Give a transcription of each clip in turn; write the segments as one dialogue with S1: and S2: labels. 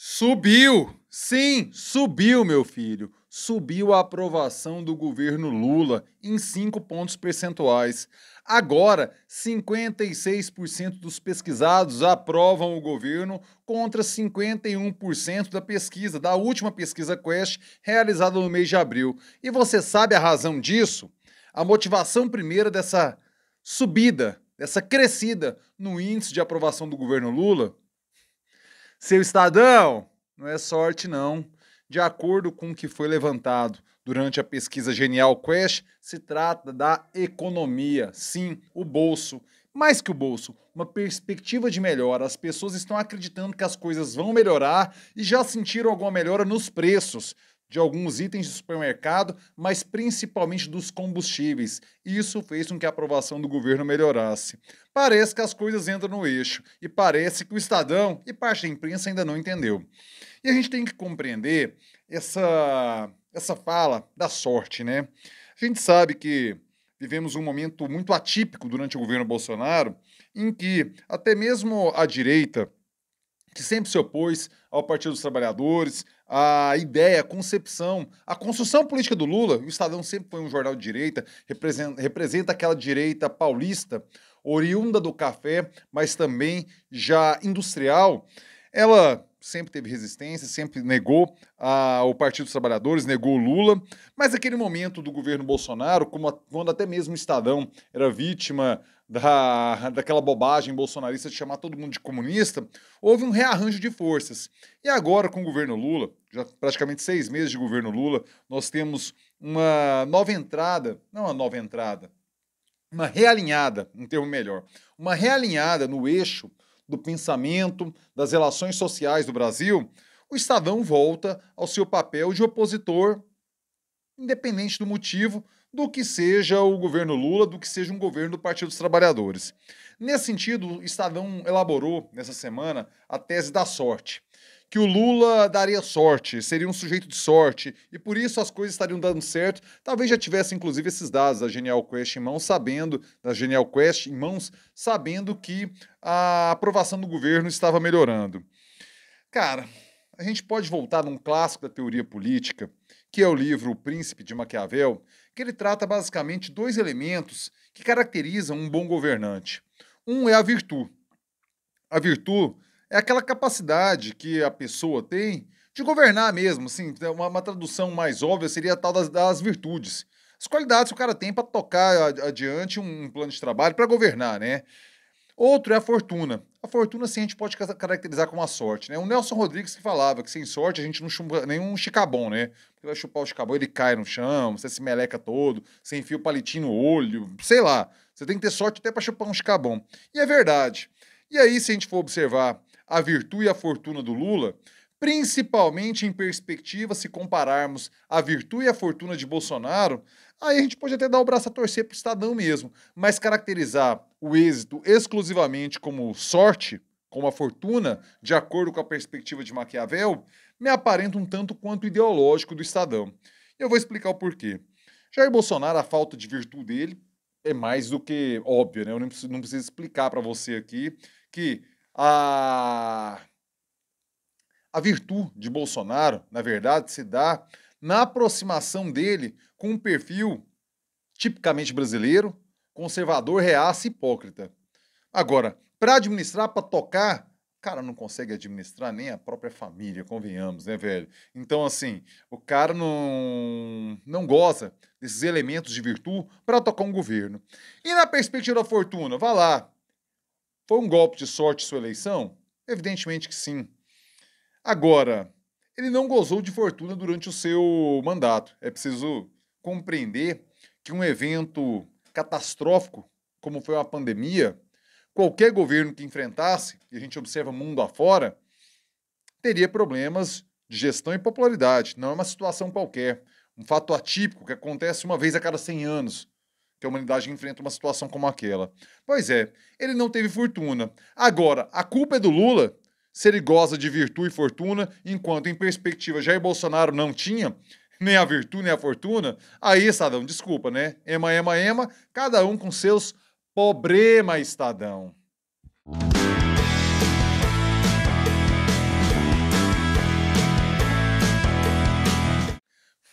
S1: Subiu! Sim, subiu, meu filho. Subiu a aprovação do governo Lula em 5 pontos percentuais. Agora, 56% dos pesquisados aprovam o governo contra 51% da pesquisa, da última pesquisa Quest, realizada no mês de abril. E você sabe a razão disso? A motivação primeira dessa subida, dessa crescida no índice de aprovação do governo Lula seu Estadão, não é sorte não. De acordo com o que foi levantado durante a pesquisa Genial Quest, se trata da economia, sim, o bolso. Mais que o bolso, uma perspectiva de melhora. As pessoas estão acreditando que as coisas vão melhorar e já sentiram alguma melhora nos preços de alguns itens de supermercado, mas principalmente dos combustíveis. Isso fez com que a aprovação do governo melhorasse. Parece que as coisas entram no eixo e parece que o Estadão e parte da imprensa ainda não entendeu. E a gente tem que compreender essa essa fala da sorte, né? A gente sabe que vivemos um momento muito atípico durante o governo Bolsonaro, em que até mesmo a direita que sempre se opôs ao Partido dos Trabalhadores, a ideia, a concepção, a construção política do Lula, o Estadão sempre foi um jornal de direita, representa, representa aquela direita paulista, oriunda do café, mas também já industrial. Ela sempre teve resistência, sempre negou a, o Partido dos Trabalhadores, negou o Lula, mas aquele momento do governo Bolsonaro, como a, quando até mesmo o Estadão era vítima da, daquela bobagem bolsonarista de chamar todo mundo de comunista, houve um rearranjo de forças. E agora, com o governo Lula, já praticamente seis meses de governo Lula, nós temos uma nova entrada, não uma nova entrada, uma realinhada, um termo melhor, uma realinhada no eixo do pensamento, das relações sociais do Brasil, o Estadão volta ao seu papel de opositor, independente do motivo, do que seja o governo Lula, do que seja um governo do Partido dos Trabalhadores. Nesse sentido, o Estadão elaborou, nessa semana, a tese da sorte que o Lula daria sorte, seria um sujeito de sorte, e por isso as coisas estariam dando certo. Talvez já tivesse, inclusive, esses dados da Genial Quest em mãos, sabendo, da Genial Quest em mãos, sabendo que a aprovação do governo estava melhorando. Cara, a gente pode voltar num clássico da teoria política, que é o livro O Príncipe de Maquiavel, que ele trata basicamente dois elementos que caracterizam um bom governante. Um é a virtude. A virtude é aquela capacidade que a pessoa tem de governar mesmo, assim, né, uma, uma tradução mais óbvia seria a tal das, das virtudes. As qualidades que o cara tem para tocar adiante um, um plano de trabalho, para governar, né? Outro é a fortuna. A fortuna, sim, a gente pode caracterizar como a sorte, né? O Nelson Rodrigues que falava que sem sorte a gente não chupa nenhum chicabão, né? Porque vai chupar o chicabão, ele cai no chão, você se meleca todo, você enfia o palitinho no olho, sei lá. Você tem que ter sorte até para chupar um chicabão. E é verdade. E aí, se a gente for observar a virtude e a fortuna do Lula, principalmente em perspectiva se compararmos a virtude e a fortuna de Bolsonaro, aí a gente pode até dar o braço a torcer para o Estadão mesmo, mas caracterizar o êxito exclusivamente como sorte, como a fortuna, de acordo com a perspectiva de Maquiavel, me aparenta um tanto quanto ideológico do Estadão. Eu vou explicar o porquê. Jair Bolsonaro, a falta de virtude dele é mais do que óbvia, né? Eu não preciso, não preciso explicar para você aqui que a, a virtude de Bolsonaro, na verdade, se dá na aproximação dele com um perfil tipicamente brasileiro, conservador, reaça e hipócrita. Agora, para administrar, para tocar, cara não consegue administrar nem a própria família, convenhamos, né, velho? Então, assim, o cara não, não goza desses elementos de virtude para tocar um governo. E na perspectiva da fortuna, vá lá, foi um golpe de sorte sua eleição? Evidentemente que sim. Agora, ele não gozou de fortuna durante o seu mandato. É preciso compreender que um evento catastrófico, como foi uma pandemia, qualquer governo que enfrentasse, e a gente observa mundo afora, teria problemas de gestão e popularidade. Não é uma situação qualquer, um fato atípico que acontece uma vez a cada 100 anos que a humanidade enfrenta uma situação como aquela. Pois é, ele não teve fortuna. Agora, a culpa é do Lula? Se ele goza de virtude e fortuna, enquanto em perspectiva Jair Bolsonaro não tinha nem a virtude nem a fortuna, aí, Estadão, desculpa, né? Ema, ema, ema, cada um com seus problemas, Estadão.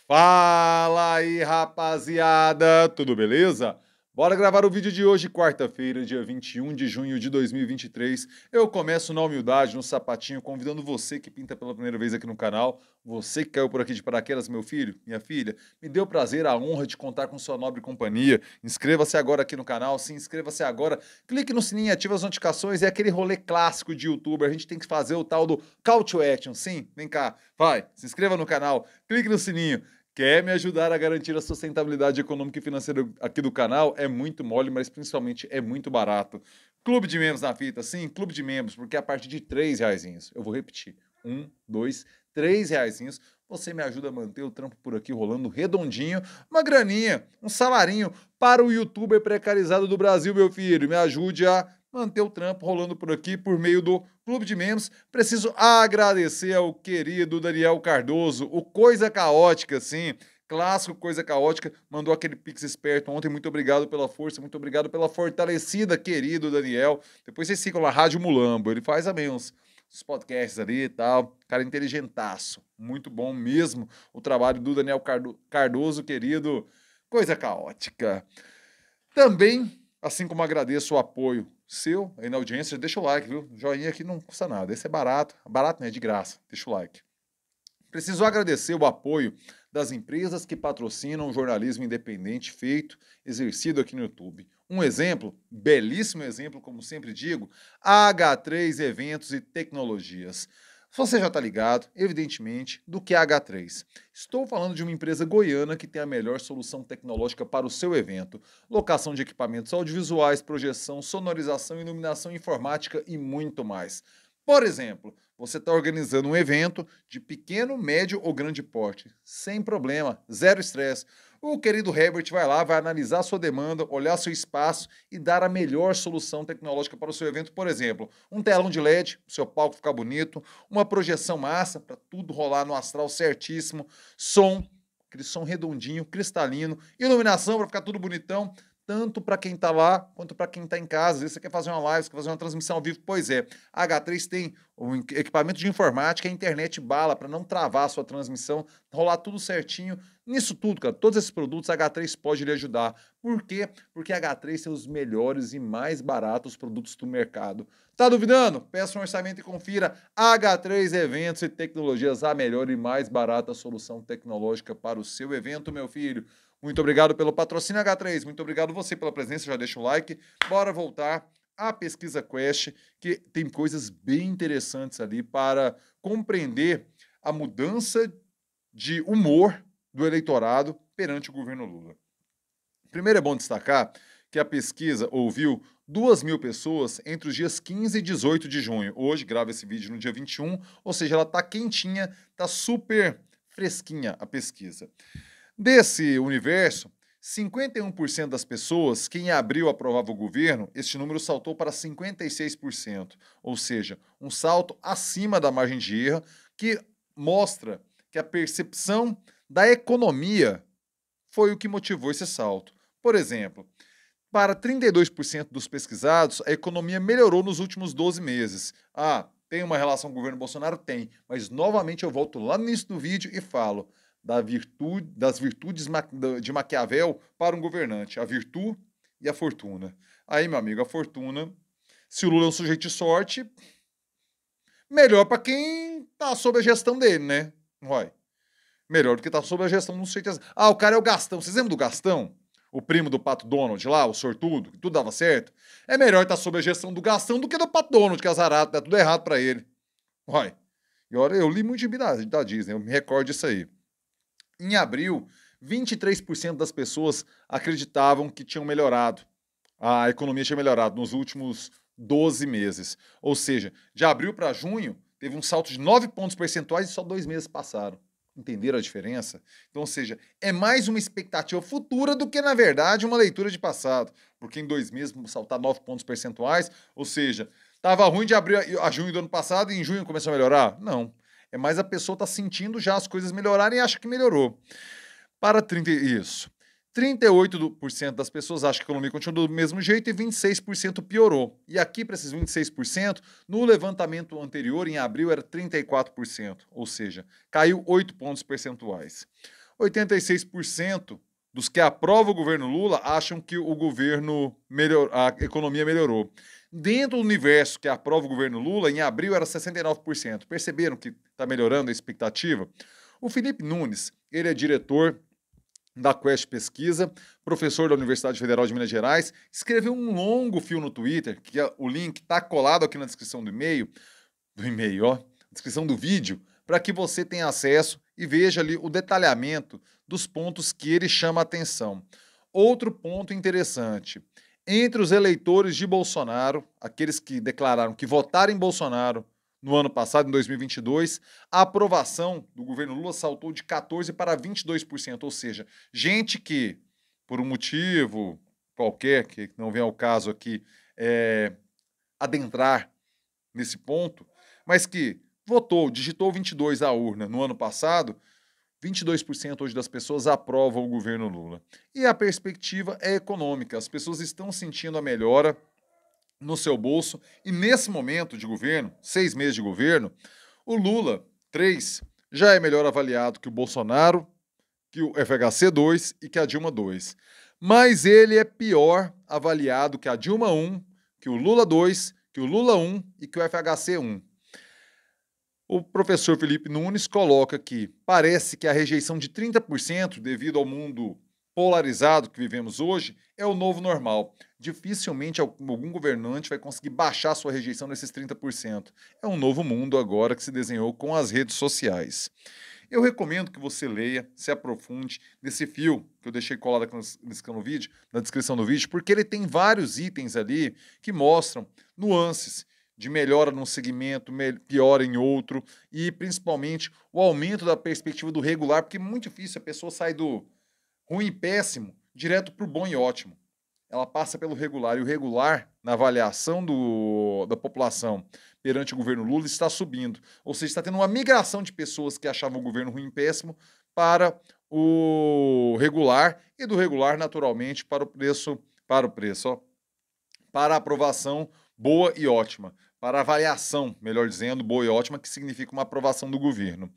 S1: Fala aí, rapaziada, tudo beleza? Bora gravar o vídeo de hoje, quarta-feira, dia 21 de junho de 2023. Eu começo na humildade, no sapatinho, convidando você que pinta pela primeira vez aqui no canal, você que caiu por aqui de paraquedas, meu filho, minha filha, me deu o prazer, a honra de contar com sua nobre companhia. Inscreva-se agora aqui no canal, se inscreva-se agora, clique no sininho, ative as notificações, é aquele rolê clássico de youtuber, a gente tem que fazer o tal do call to action, sim? Vem cá, vai, se inscreva no canal, clique no sininho, Quer me ajudar a garantir a sustentabilidade econômica e financeira aqui do canal? É muito mole, mas principalmente é muito barato. Clube de membros na fita, sim, clube de membros, porque é a partir de três reaisinhos, eu vou repetir, um, dois, três reaisinhos, você me ajuda a manter o trampo por aqui rolando redondinho, uma graninha, um salarinho para o youtuber precarizado do Brasil, meu filho. Me ajude a manter o trampo rolando por aqui por meio do Clube de Membros. Preciso agradecer ao querido Daniel Cardoso, o Coisa Caótica, sim. Clássico Coisa Caótica, mandou aquele pix esperto ontem. Muito obrigado pela força, muito obrigado pela fortalecida, querido Daniel. Depois vocês ficam lá, Rádio Mulambo, ele faz também uns, os podcasts ali e tal. Cara inteligentaço. Muito bom mesmo o trabalho do Daniel Cardo Cardoso, querido. Coisa caótica. Também, assim como agradeço o apoio seu aí na audiência, deixa o like, viu? Joinha aqui não custa nada. Esse é barato. Barato, né? de graça. Deixa o like. Preciso agradecer o apoio das empresas que patrocinam o jornalismo independente feito, exercido aqui no YouTube. Um exemplo, belíssimo exemplo, como sempre digo, H3 Eventos e Tecnologias. Você já está ligado, evidentemente, do que é a H3. Estou falando de uma empresa goiana que tem a melhor solução tecnológica para o seu evento: locação de equipamentos audiovisuais, projeção, sonorização, iluminação informática e muito mais. Por exemplo, você está organizando um evento de pequeno, médio ou grande porte, sem problema, zero estresse. O querido Herbert vai lá, vai analisar a sua demanda, olhar seu espaço e dar a melhor solução tecnológica para o seu evento. Por exemplo, um telão de LED, seu palco ficar bonito, uma projeção massa para tudo rolar no astral certíssimo, som, aquele som redondinho, cristalino, iluminação para ficar tudo bonitão tanto para quem está lá quanto para quem está em casa. Às vezes você quer fazer uma live, você quer fazer uma transmissão ao vivo. Pois é, a H3 tem o equipamento de informática, a internet bala para não travar a sua transmissão, rolar tudo certinho. Nisso tudo, cara, todos esses produtos a H3 pode lhe ajudar. Por quê? Porque a H3 tem os melhores e mais baratos produtos do mercado. Tá duvidando? Peça um orçamento e confira. H3 Eventos e Tecnologias, a melhor e mais barata solução tecnológica para o seu evento, meu filho. Muito obrigado pelo patrocínio H3. Muito obrigado você pela presença. Já deixa o like. Bora voltar a pesquisa Quest, que tem coisas bem interessantes ali para compreender a mudança de humor do eleitorado perante o governo Lula. Primeiro é bom destacar que a pesquisa ouviu 2 mil pessoas entre os dias 15 e 18 de junho. Hoje, grava esse vídeo no dia 21, ou seja, ela está quentinha, está super fresquinha a pesquisa. Desse universo, 51% das pessoas que em abril aprovavam o governo, este número saltou para 56%, ou seja, um salto acima da margem de erro, que mostra que a percepção da economia foi o que motivou esse salto. Por exemplo, para 32% dos pesquisados, a economia melhorou nos últimos 12 meses. Ah, tem uma relação com o governo Bolsonaro? Tem, mas novamente eu volto lá no início do vídeo e falo da virtude, das virtudes de Maquiavel para um governante: a virtude e a fortuna. Aí, meu amigo, a fortuna, se o Lula é um sujeito de sorte, melhor para quem tá sob a gestão dele, né? Roy. Melhor do que tá sob a gestão, não sei que. Ah, o cara é o Gastão. Vocês lembram do Gastão? O primo do Pato Donald lá, o sortudo, que tudo dava certo. É melhor estar tá sob a gestão do Gastão do que do Pato Donald, que é azarado, tá tudo errado para ele. Roy. E olha, eu li muito de da Disney, eu me recordo disso aí. Em abril, 23% das pessoas acreditavam que tinham melhorado. A economia tinha melhorado nos últimos 12 meses. Ou seja, de abril para junho, teve um salto de 9 pontos percentuais e só dois meses passaram. Entenderam a diferença? Então, ou seja, é mais uma expectativa futura do que, na verdade, uma leitura de passado. Porque em dois meses saltar 9 pontos percentuais, ou seja, estava ruim de abril a junho do ano passado e em junho começou a melhorar? Não. É mais a pessoa está sentindo já as coisas melhorarem e acha que melhorou. Para 30, isso. 38% das pessoas acham que a economia continua do mesmo jeito e 26% piorou. E aqui, para esses 26%, no levantamento anterior, em abril, era 34%, ou seja, caiu 8 pontos percentuais. 86% dos que aprovam o governo Lula acham que o governo melhor, a economia melhorou. Dentro do universo que aprova o governo Lula, em abril era 69%. Perceberam que está melhorando a expectativa? O Felipe Nunes, ele é diretor da Quest Pesquisa, professor da Universidade Federal de Minas Gerais, escreveu um longo fio no Twitter, que é, o link está colado aqui na descrição do e-mail, do e-mail, ó, descrição do vídeo, para que você tenha acesso e veja ali o detalhamento dos pontos que ele chama a atenção. Outro ponto interessante: entre os eleitores de Bolsonaro, aqueles que declararam que votaram em Bolsonaro no ano passado, em 2022, a aprovação do governo Lula saltou de 14% para 22%, ou seja, gente que, por um motivo qualquer, que não vem ao caso aqui, é, adentrar nesse ponto, mas que votou, digitou 22 a urna no ano passado, 22% hoje das pessoas aprovam o governo Lula. E a perspectiva é econômica. As pessoas estão sentindo a melhora no seu bolso. E nesse momento de governo, seis meses de governo, o Lula 3 já é melhor avaliado que o Bolsonaro, que o FHC 2 e que a Dilma 2. Mas ele é pior avaliado que a Dilma 1, que o Lula 2, que o Lula 1 e que o FHC 1. O professor Felipe Nunes coloca que parece que a rejeição de 30% devido ao mundo polarizado que vivemos hoje é o novo normal. Dificilmente algum governante vai conseguir baixar sua rejeição nesses 30%. É um novo mundo agora que se desenhou com as redes sociais. Eu recomendo que você leia, se aprofunde nesse fio que eu deixei colado aqui no vídeo, na descrição do vídeo, porque ele tem vários itens ali que mostram nuances de melhora num segmento, piora em outro, e principalmente o aumento da perspectiva do regular, porque é muito difícil a pessoa sai do ruim e péssimo direto para o bom e ótimo. Ela passa pelo regular, e o regular, na avaliação do, da população perante o governo Lula, está subindo. Ou seja, está tendo uma migração de pessoas que achavam o governo ruim e péssimo para o regular, e do regular, naturalmente, para o preço, para o preço, ó, para a aprovação boa e ótima para avaliação, melhor dizendo, boa e ótima, que significa uma aprovação do governo.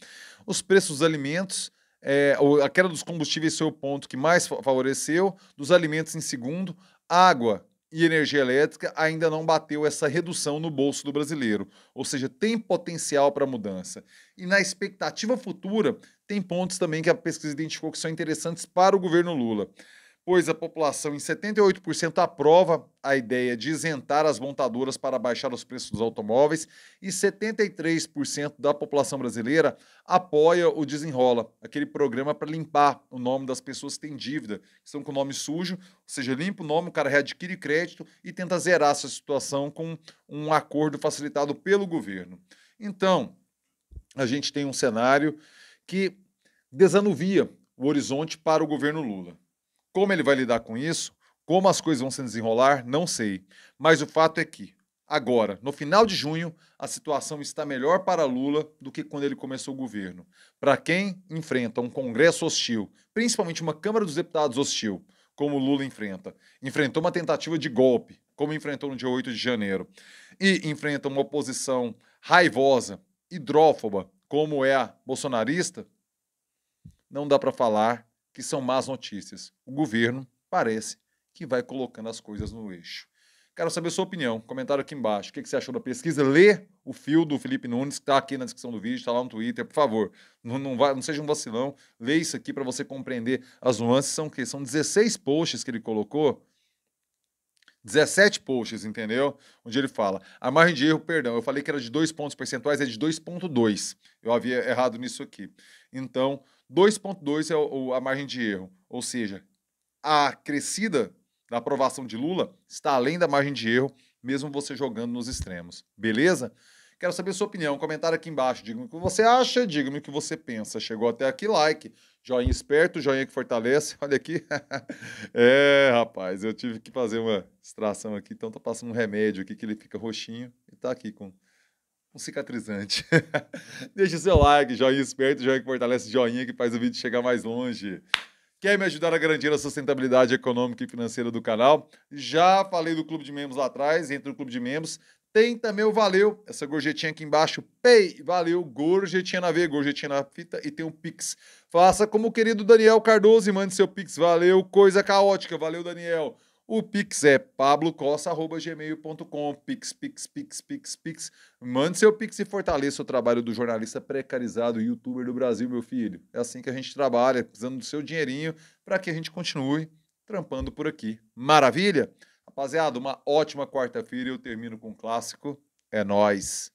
S1: Os preços dos alimentos, é, a queda dos combustíveis foi o ponto que mais favoreceu, dos alimentos em segundo, água e energia elétrica ainda não bateu essa redução no bolso do brasileiro, ou seja, tem potencial para mudança. E na expectativa futura, tem pontos também que a pesquisa identificou que são interessantes para o governo Lula pois a população em 78% aprova a ideia de isentar as montadoras para baixar os preços dos automóveis e 73% da população brasileira apoia o Desenrola, aquele programa para limpar o nome das pessoas que têm dívida, que estão com o nome sujo, ou seja, limpa o nome, o cara readquire crédito e tenta zerar essa situação com um acordo facilitado pelo governo. Então, a gente tem um cenário que desanuvia o horizonte para o governo Lula. Como ele vai lidar com isso, como as coisas vão se desenrolar, não sei. Mas o fato é que, agora, no final de junho, a situação está melhor para Lula do que quando ele começou o governo. Para quem enfrenta um Congresso hostil, principalmente uma Câmara dos Deputados hostil, como Lula enfrenta, enfrentou uma tentativa de golpe, como enfrentou no dia 8 de janeiro, e enfrenta uma oposição raivosa, hidrófoba, como é a bolsonarista, não dá para falar que são más notícias. O governo parece que vai colocando as coisas no eixo. Quero saber a sua opinião. Comentário aqui embaixo. O que você achou da pesquisa? Lê o fio do Felipe Nunes, que está aqui na descrição do vídeo, está lá no Twitter, por favor. Não, não, vai, não seja um vacilão. Lê isso aqui para você compreender as nuances. São o quê? São 16 posts que ele colocou 17 posts, entendeu? Onde ele fala, a margem de erro, perdão, eu falei que era de 2 pontos percentuais, é de 2.2. Eu havia errado nisso aqui. Então, 2.2 é o, a margem de erro, ou seja, a crescida da aprovação de Lula está além da margem de erro, mesmo você jogando nos extremos, beleza? Quero saber sua opinião. Comentário aqui embaixo. Diga-me o que você acha, diga-me o que você pensa. Chegou até aqui, like. Joinha esperto, joinha que fortalece. Olha aqui. é, rapaz, eu tive que fazer uma extração aqui, então tá passando um remédio aqui que ele fica roxinho e tá aqui com um cicatrizante. Deixa o seu like, joinha esperto, joinha que fortalece, joinha que faz o vídeo chegar mais longe. Quer me ajudar a garantir a sustentabilidade econômica e financeira do canal? Já falei do clube de membros lá atrás, entre no clube de membros, tem também o Valeu, essa gorjetinha aqui embaixo. Pay, valeu, gorjetinha na veia, gorjetinha na fita e tem um Pix. Faça como o querido Daniel Cardoso e mande seu Pix. Valeu, coisa caótica. Valeu, Daniel. O Pix é pablocosta.gmail.com. Pix, Pix, Pix, Pix, Pix. Mande seu Pix e fortaleça o trabalho do jornalista precarizado youtuber do Brasil, meu filho. É assim que a gente trabalha, precisando do seu dinheirinho para que a gente continue trampando por aqui. Maravilha? Rapaziada, uma ótima quarta-feira. Eu termino com um clássico. É nós.